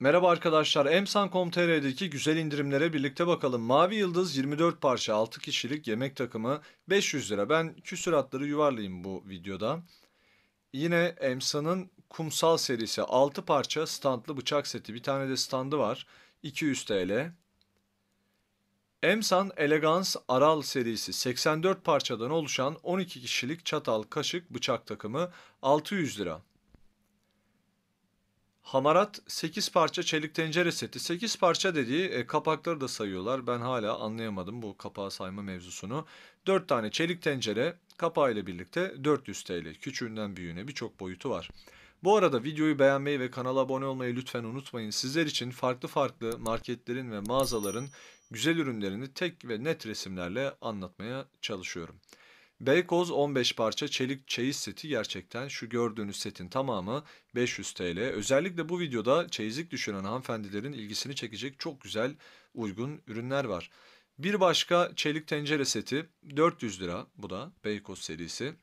Merhaba arkadaşlar, emsan.com.tr'deki güzel indirimlere birlikte bakalım. Mavi Yıldız 24 parça 6 kişilik yemek takımı 500 lira. Ben küsüratları yuvarlayayım bu videoda. Yine Emsan'ın kumsal serisi 6 parça standlı bıçak seti. Bir tane de standı var. 200 TL. Emsan Elegans Aral serisi 84 parçadan oluşan 12 kişilik çatal, kaşık, bıçak takımı 600 lira. Hamarat 8 parça çelik tencere seti. 8 parça dediği e, kapakları da sayıyorlar. Ben hala anlayamadım bu kapağı sayma mevzusunu. 4 tane çelik tencere kapağı ile birlikte 400 TL. Küçüğünden büyüğüne birçok boyutu var. Bu arada videoyu beğenmeyi ve kanala abone olmayı lütfen unutmayın. Sizler için farklı farklı marketlerin ve mağazaların güzel ürünlerini tek ve net resimlerle anlatmaya çalışıyorum. Beykoz 15 parça çelik çeyiz seti gerçekten şu gördüğünüz setin tamamı 500 TL. Özellikle bu videoda çeyizlik düşünen hanımefendilerin ilgisini çekecek çok güzel uygun ürünler var. Bir başka çelik tencere seti 400 lira bu da Beykoz serisi.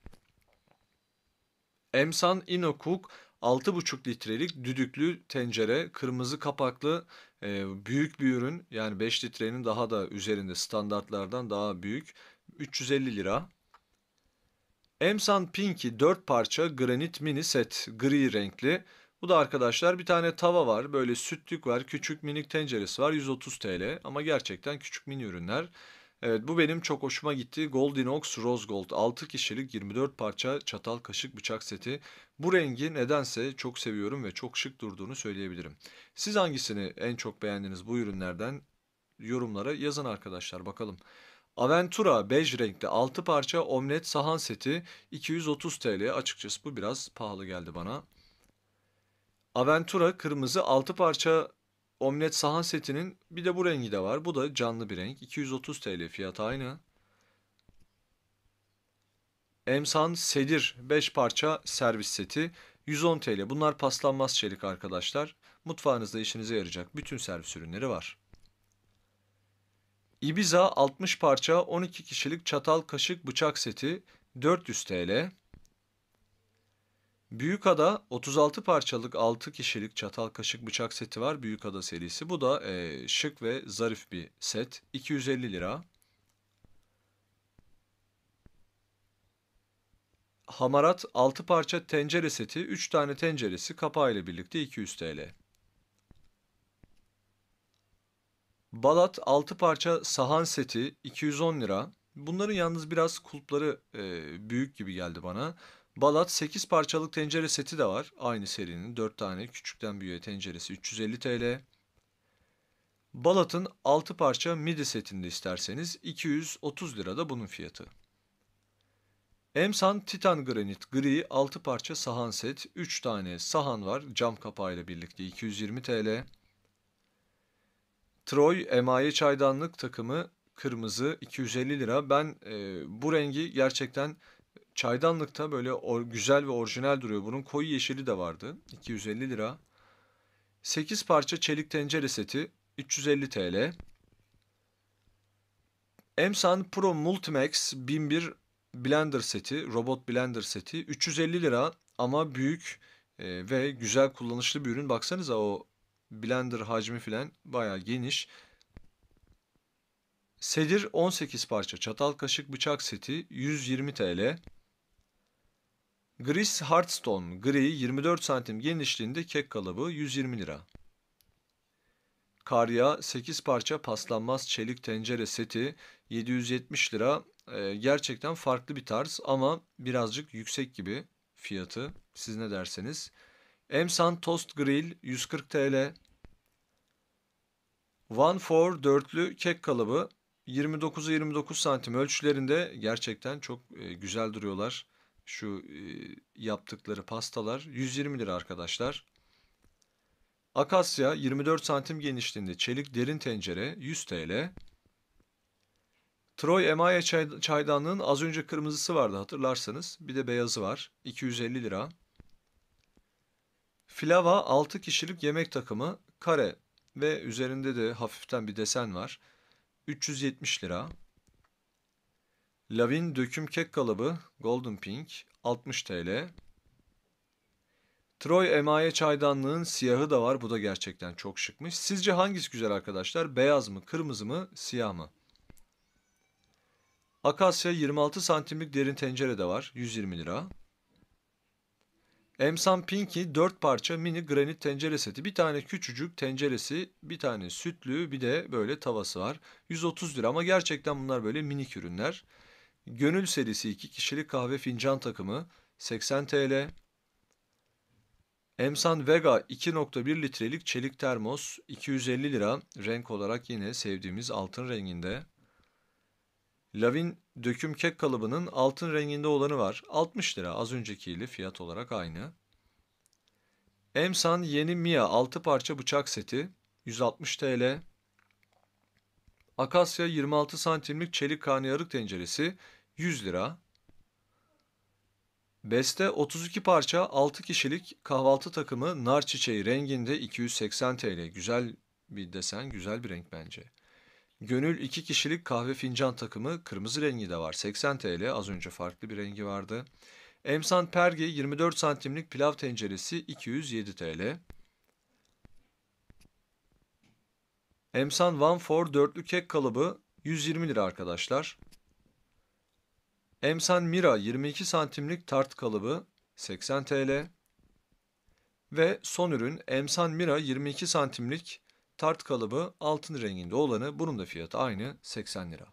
Emsan Inokuk 6,5 litrelik düdüklü tencere, kırmızı kapaklı e, büyük bir ürün. Yani 5 litrenin daha da üzerinde standartlardan daha büyük. 350 lira. Emsan Pinky 4 parça granit mini set gri renkli. Bu da arkadaşlar bir tane tava var. Böyle sütlük var. Küçük minik tenceresi var. 130 TL ama gerçekten küçük mini ürünler. Evet bu benim çok hoşuma gitti. Goldinox Rose Gold 6 kişilik 24 parça çatal kaşık bıçak seti. Bu rengi nedense çok seviyorum ve çok şık durduğunu söyleyebilirim. Siz hangisini en çok beğendiniz bu ürünlerden? Yorumlara yazın arkadaşlar bakalım. Aventura bej renkli 6 parça omlet sahan seti 230 TL. Açıkçası bu biraz pahalı geldi bana. Aventura kırmızı 6 parça omlet sahan setinin bir de bu rengi de var. Bu da canlı bir renk. 230 TL fiyat aynı. Emsan Sedir 5 parça servis seti 110 TL. Bunlar paslanmaz çelik arkadaşlar. Mutfağınızda işinize yarayacak bütün servis ürünleri var. Ibiza 60 parça 12 kişilik çatal kaşık bıçak seti 400 TL. Büyükada 36 parçalık 6 kişilik çatal kaşık bıçak seti var. Büyükada serisi. Bu da e, şık ve zarif bir set. 250 lira. Hamarat 6 parça tencere seti 3 tane tenceresi kapağı ile birlikte 200 TL. Balat 6 parça sahan seti 210 lira. Bunların yalnız biraz kulpları e, büyük gibi geldi bana. Balat 8 parçalık tencere seti de var. Aynı serinin 4 tane küçükten büyüğe tenceresi 350 TL. Balat'ın 6 parça midi setinde isterseniz 230 lira da bunun fiyatı. Emsan Titan Granit Gri 6 parça sahan set. 3 tane sahan var cam kapağıyla birlikte 220 TL. Troy Emaye Çaydanlık takımı kırmızı 250 lira. Ben e, bu rengi gerçekten çaydanlıkta böyle or, güzel ve orijinal duruyor. Bunun koyu yeşili de vardı. 250 lira. 8 parça çelik tencere seti 350 TL. Emsan Pro Multimax 1001 blender seti, robot blender seti 350 lira ama büyük e, ve güzel kullanışlı bir ürün. Baksanıza o blender hacmi filan bayağı geniş. Sedir 18 parça çatal kaşık bıçak seti 120 TL. Gris Hearthstone gri 24 santim genişliğinde kek kalıbı 120 lira. Karya 8 parça paslanmaz çelik tencere seti 770 lira. Ee, gerçekten farklı bir tarz ama birazcık yüksek gibi fiyatı. Siz ne derseniz. Emsan Toast Grill 140 TL. One Four dörtlü kek kalıbı 29'a 29 santim ölçülerinde gerçekten çok e, güzel duruyorlar. Şu e, yaptıkları pastalar 120 lira arkadaşlar. Akasya 24 santim genişliğinde çelik derin tencere 100 TL. Troy Emaye çaydanlığın az önce kırmızısı vardı hatırlarsanız. Bir de beyazı var. 250 lira. Flava 6 kişilik yemek takımı kare ve üzerinde de hafiften bir desen var. 370 lira. Lavin döküm kek kalıbı Golden Pink 60 TL. Troy emaye çaydanlığın siyahı da var. Bu da gerçekten çok şıkmış. Sizce hangisi güzel arkadaşlar? Beyaz mı, kırmızı mı, siyah mı? Akasya 26 santimlik derin tencere de var. 120 lira. Emsan Pinky 4 parça mini granit tencere seti. Bir tane küçücük tenceresi, bir tane sütlü, bir de böyle tavası var. 130 lira ama gerçekten bunlar böyle minik ürünler. Gönül serisi 2 kişilik kahve fincan takımı 80 TL. Emsan Vega 2.1 litrelik çelik termos 250 lira. Renk olarak yine sevdiğimiz altın renginde. Lavin döküm kek kalıbının altın renginde olanı var. 60 lira az öncekiyle fiyat olarak aynı. Emsan yeni Mia 6 parça bıçak seti 160 TL. Akasya 26 santimlik çelik karnıyarık tenceresi 100 lira. Beste 32 parça 6 kişilik kahvaltı takımı nar çiçeği renginde 280 TL. Güzel bir desen, güzel bir renk bence. Gönül iki kişilik kahve fincan takımı kırmızı rengi de var 80 TL az önce farklı bir rengi vardı. Emsan Pergi 24 santimlik pilav tenceresi 207 TL. Emsan One Four dörtlü kek kalıbı 120 lira arkadaşlar. Emsan Mira 22 santimlik tart kalıbı 80 TL. Ve son ürün Emsan Mira 22 santimlik Tart kalıbı altın renginde olanı bunun da fiyatı aynı 80 lira.